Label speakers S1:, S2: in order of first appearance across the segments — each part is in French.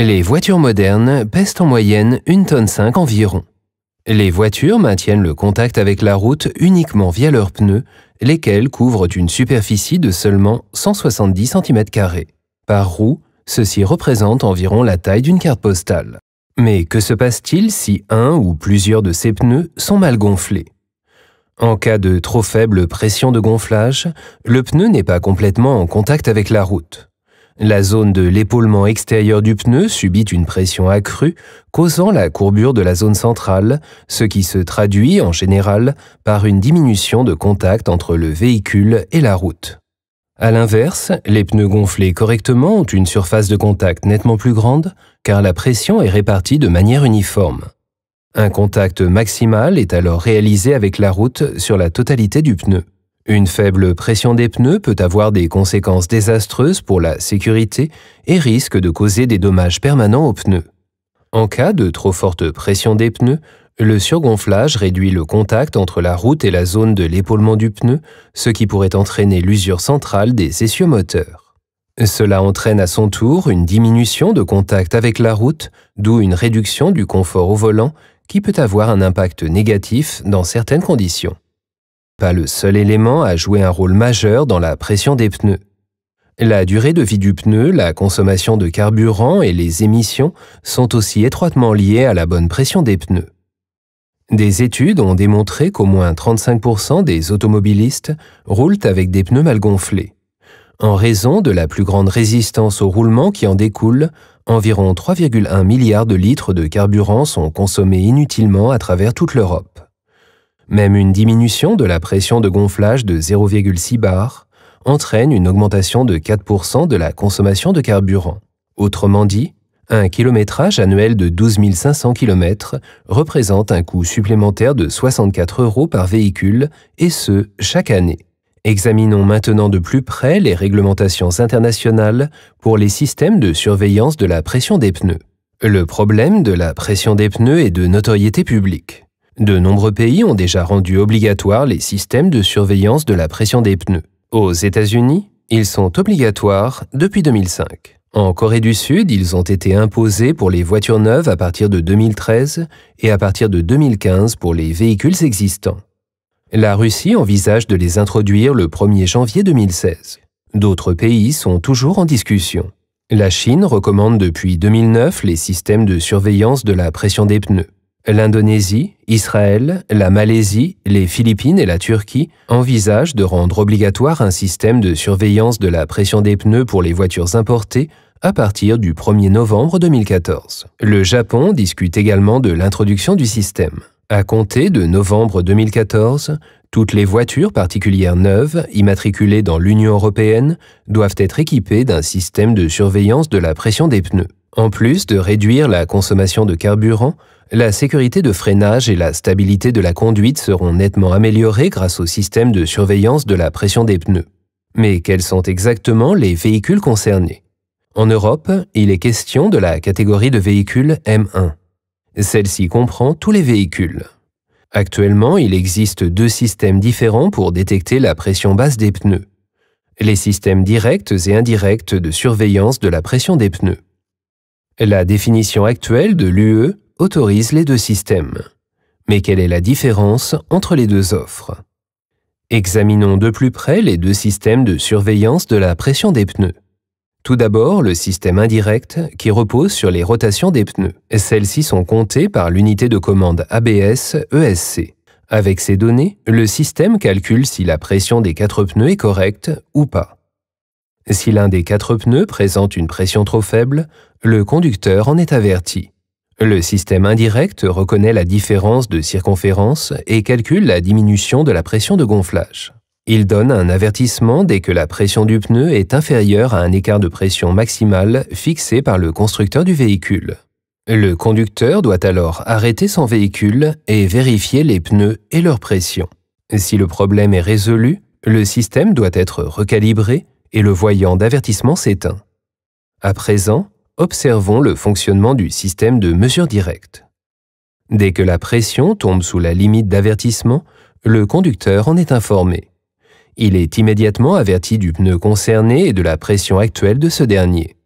S1: Les voitures modernes pèsent en moyenne une tonne 5 environ. Les voitures maintiennent le contact avec la route uniquement via leurs pneus, lesquels couvrent une superficie de seulement 170 cm2. Par roue, ceci représente environ la taille d'une carte postale. Mais que se passe-t-il si un ou plusieurs de ces pneus sont mal gonflés En cas de trop faible pression de gonflage, le pneu n'est pas complètement en contact avec la route. La zone de l'épaulement extérieur du pneu subit une pression accrue, causant la courbure de la zone centrale, ce qui se traduit en général par une diminution de contact entre le véhicule et la route. A l'inverse, les pneus gonflés correctement ont une surface de contact nettement plus grande, car la pression est répartie de manière uniforme. Un contact maximal est alors réalisé avec la route sur la totalité du pneu. Une faible pression des pneus peut avoir des conséquences désastreuses pour la sécurité et risque de causer des dommages permanents aux pneus. En cas de trop forte pression des pneus, le surgonflage réduit le contact entre la route et la zone de l'épaulement du pneu, ce qui pourrait entraîner l'usure centrale des essieux moteurs. Cela entraîne à son tour une diminution de contact avec la route, d'où une réduction du confort au volant qui peut avoir un impact négatif dans certaines conditions pas le seul élément à jouer un rôle majeur dans la pression des pneus. La durée de vie du pneu, la consommation de carburant et les émissions sont aussi étroitement liées à la bonne pression des pneus. Des études ont démontré qu'au moins 35% des automobilistes roulent avec des pneus mal gonflés. En raison de la plus grande résistance au roulement qui en découle, environ 3,1 milliards de litres de carburant sont consommés inutilement à travers toute l'Europe. Même une diminution de la pression de gonflage de 0,6 bar entraîne une augmentation de 4% de la consommation de carburant. Autrement dit, un kilométrage annuel de 12 500 km représente un coût supplémentaire de 64 euros par véhicule, et ce, chaque année. Examinons maintenant de plus près les réglementations internationales pour les systèmes de surveillance de la pression des pneus. Le problème de la pression des pneus est de notoriété publique. De nombreux pays ont déjà rendu obligatoires les systèmes de surveillance de la pression des pneus. Aux États-Unis, ils sont obligatoires depuis 2005. En Corée du Sud, ils ont été imposés pour les voitures neuves à partir de 2013 et à partir de 2015 pour les véhicules existants. La Russie envisage de les introduire le 1er janvier 2016. D'autres pays sont toujours en discussion. La Chine recommande depuis 2009 les systèmes de surveillance de la pression des pneus l'Indonésie, Israël, la Malaisie, les Philippines et la Turquie envisagent de rendre obligatoire un système de surveillance de la pression des pneus pour les voitures importées à partir du 1er novembre 2014. Le Japon discute également de l'introduction du système. À compter de novembre 2014, toutes les voitures particulières neuves immatriculées dans l'Union européenne doivent être équipées d'un système de surveillance de la pression des pneus. En plus de réduire la consommation de carburant, la sécurité de freinage et la stabilité de la conduite seront nettement améliorées grâce au système de surveillance de la pression des pneus. Mais quels sont exactement les véhicules concernés En Europe, il est question de la catégorie de véhicules M1. Celle-ci comprend tous les véhicules. Actuellement, il existe deux systèmes différents pour détecter la pression basse des pneus. Les systèmes directs et indirects de surveillance de la pression des pneus. La définition actuelle de l'UE autorise les deux systèmes. Mais quelle est la différence entre les deux offres Examinons de plus près les deux systèmes de surveillance de la pression des pneus. Tout d'abord, le système indirect, qui repose sur les rotations des pneus. Celles-ci sont comptées par l'unité de commande ABS-ESC. Avec ces données, le système calcule si la pression des quatre pneus est correcte ou pas. Si l'un des quatre pneus présente une pression trop faible, le conducteur en est averti. Le système indirect reconnaît la différence de circonférence et calcule la diminution de la pression de gonflage. Il donne un avertissement dès que la pression du pneu est inférieure à un écart de pression maximale fixé par le constructeur du véhicule. Le conducteur doit alors arrêter son véhicule et vérifier les pneus et leur pression. Si le problème est résolu, le système doit être recalibré et le voyant d'avertissement s'éteint. À présent, observons le fonctionnement du système de mesure directe. Dès que la pression tombe sous la limite d'avertissement, le conducteur en est informé. Il est immédiatement averti du pneu concerné et de la pression actuelle de ce dernier.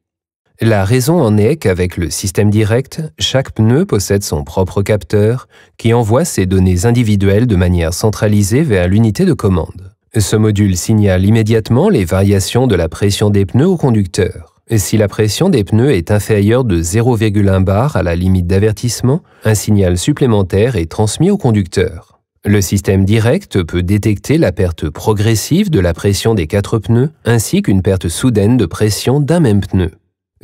S1: La raison en est qu'avec le système direct, chaque pneu possède son propre capteur qui envoie ses données individuelles de manière centralisée vers l'unité de commande. Ce module signale immédiatement les variations de la pression des pneus au conducteur si la pression des pneus est inférieure de 0,1 bar à la limite d'avertissement, un signal supplémentaire est transmis au conducteur. Le système direct peut détecter la perte progressive de la pression des quatre pneus ainsi qu'une perte soudaine de pression d'un même pneu.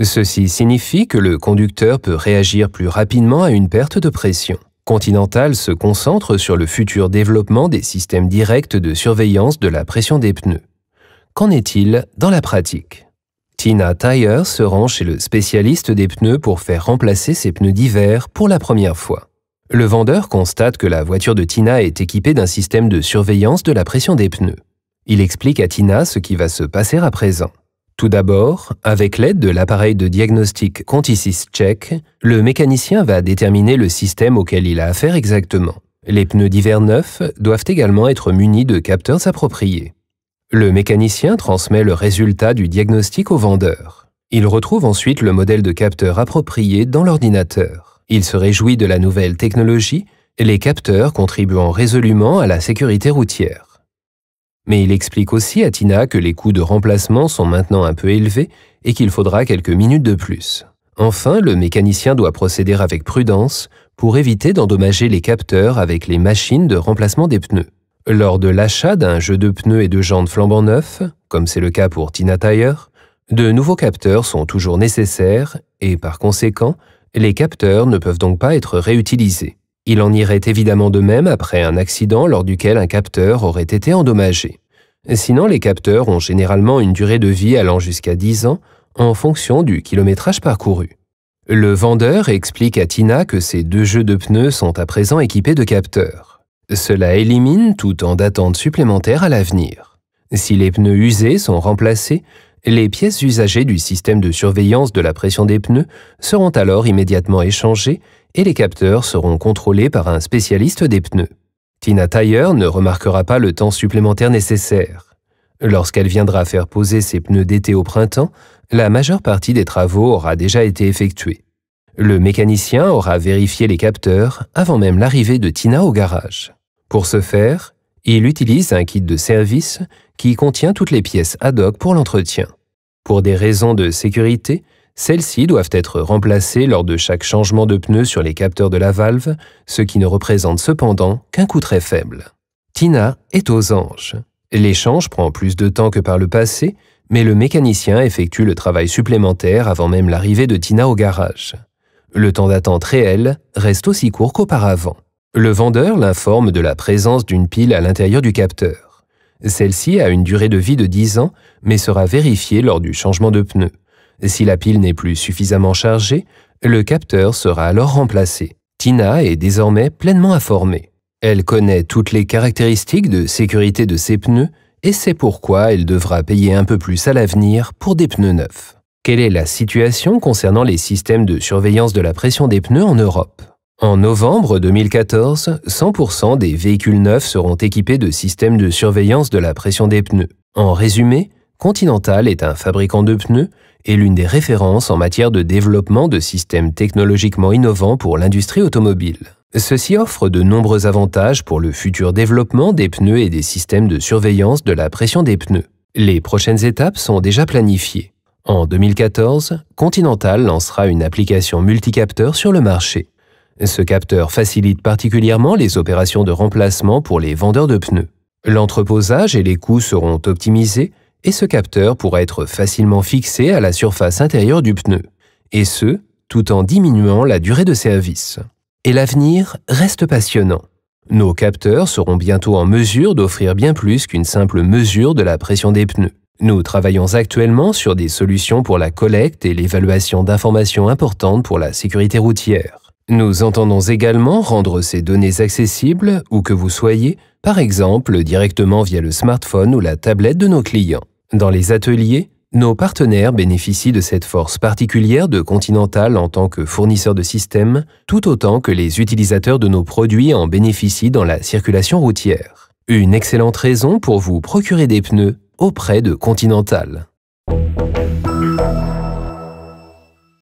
S1: Ceci signifie que le conducteur peut réagir plus rapidement à une perte de pression. Continental se concentre sur le futur développement des systèmes directs de surveillance de la pression des pneus. Qu'en est-il dans la pratique Tina Tire se rend chez le spécialiste des pneus pour faire remplacer ses pneus d'hiver pour la première fois. Le vendeur constate que la voiture de Tina est équipée d'un système de surveillance de la pression des pneus. Il explique à Tina ce qui va se passer à présent. Tout d'abord, avec l'aide de l'appareil de diagnostic Contisys Check, le mécanicien va déterminer le système auquel il a affaire exactement. Les pneus d'hiver neufs doivent également être munis de capteurs appropriés. Le mécanicien transmet le résultat du diagnostic au vendeur. Il retrouve ensuite le modèle de capteur approprié dans l'ordinateur. Il se réjouit de la nouvelle technologie, les capteurs contribuant résolument à la sécurité routière. Mais il explique aussi à Tina que les coûts de remplacement sont maintenant un peu élevés et qu'il faudra quelques minutes de plus. Enfin, le mécanicien doit procéder avec prudence pour éviter d'endommager les capteurs avec les machines de remplacement des pneus lors de l'achat d'un jeu de pneus et de jantes flambant neufs, comme c'est le cas pour Tina Tire, de nouveaux capteurs sont toujours nécessaires et par conséquent, les capteurs ne peuvent donc pas être réutilisés. Il en irait évidemment de même après un accident lors duquel un capteur aurait été endommagé. Sinon, les capteurs ont généralement une durée de vie allant jusqu'à 10 ans en fonction du kilométrage parcouru. Le vendeur explique à Tina que ces deux jeux de pneus sont à présent équipés de capteurs. Cela élimine tout temps d'attente supplémentaire à l'avenir. Si les pneus usés sont remplacés, les pièces usagées du système de surveillance de la pression des pneus seront alors immédiatement échangées et les capteurs seront contrôlés par un spécialiste des pneus. Tina Tire ne remarquera pas le temps supplémentaire nécessaire. Lorsqu'elle viendra faire poser ses pneus d'été au printemps, la majeure partie des travaux aura déjà été effectuée. Le mécanicien aura vérifié les capteurs avant même l'arrivée de Tina au garage. Pour ce faire, il utilise un kit de service qui contient toutes les pièces ad hoc pour l'entretien. Pour des raisons de sécurité, celles-ci doivent être remplacées lors de chaque changement de pneu sur les capteurs de la valve, ce qui ne représente cependant qu'un coût très faible. Tina est aux anges. L'échange prend plus de temps que par le passé, mais le mécanicien effectue le travail supplémentaire avant même l'arrivée de Tina au garage. Le temps d'attente réel reste aussi court qu'auparavant. Le vendeur l'informe de la présence d'une pile à l'intérieur du capteur. Celle-ci a une durée de vie de 10 ans, mais sera vérifiée lors du changement de pneus. Si la pile n'est plus suffisamment chargée, le capteur sera alors remplacé. Tina est désormais pleinement informée. Elle connaît toutes les caractéristiques de sécurité de ses pneus et c'est pourquoi elle devra payer un peu plus à l'avenir pour des pneus neufs. Quelle est la situation concernant les systèmes de surveillance de la pression des pneus en Europe en novembre 2014, 100% des véhicules neufs seront équipés de systèmes de surveillance de la pression des pneus. En résumé, Continental est un fabricant de pneus et l'une des références en matière de développement de systèmes technologiquement innovants pour l'industrie automobile. Ceci offre de nombreux avantages pour le futur développement des pneus et des systèmes de surveillance de la pression des pneus. Les prochaines étapes sont déjà planifiées. En 2014, Continental lancera une application multicapteur sur le marché. Ce capteur facilite particulièrement les opérations de remplacement pour les vendeurs de pneus. L'entreposage et les coûts seront optimisés et ce capteur pourra être facilement fixé à la surface intérieure du pneu, et ce, tout en diminuant la durée de service. Et l'avenir reste passionnant. Nos capteurs seront bientôt en mesure d'offrir bien plus qu'une simple mesure de la pression des pneus. Nous travaillons actuellement sur des solutions pour la collecte et l'évaluation d'informations importantes pour la sécurité routière. Nous entendons également rendre ces données accessibles où que vous soyez, par exemple directement via le smartphone ou la tablette de nos clients. Dans les ateliers, nos partenaires bénéficient de cette force particulière de Continental en tant que fournisseur de systèmes, tout autant que les utilisateurs de nos produits en bénéficient dans la circulation routière. Une excellente raison pour vous procurer des pneus auprès de Continental.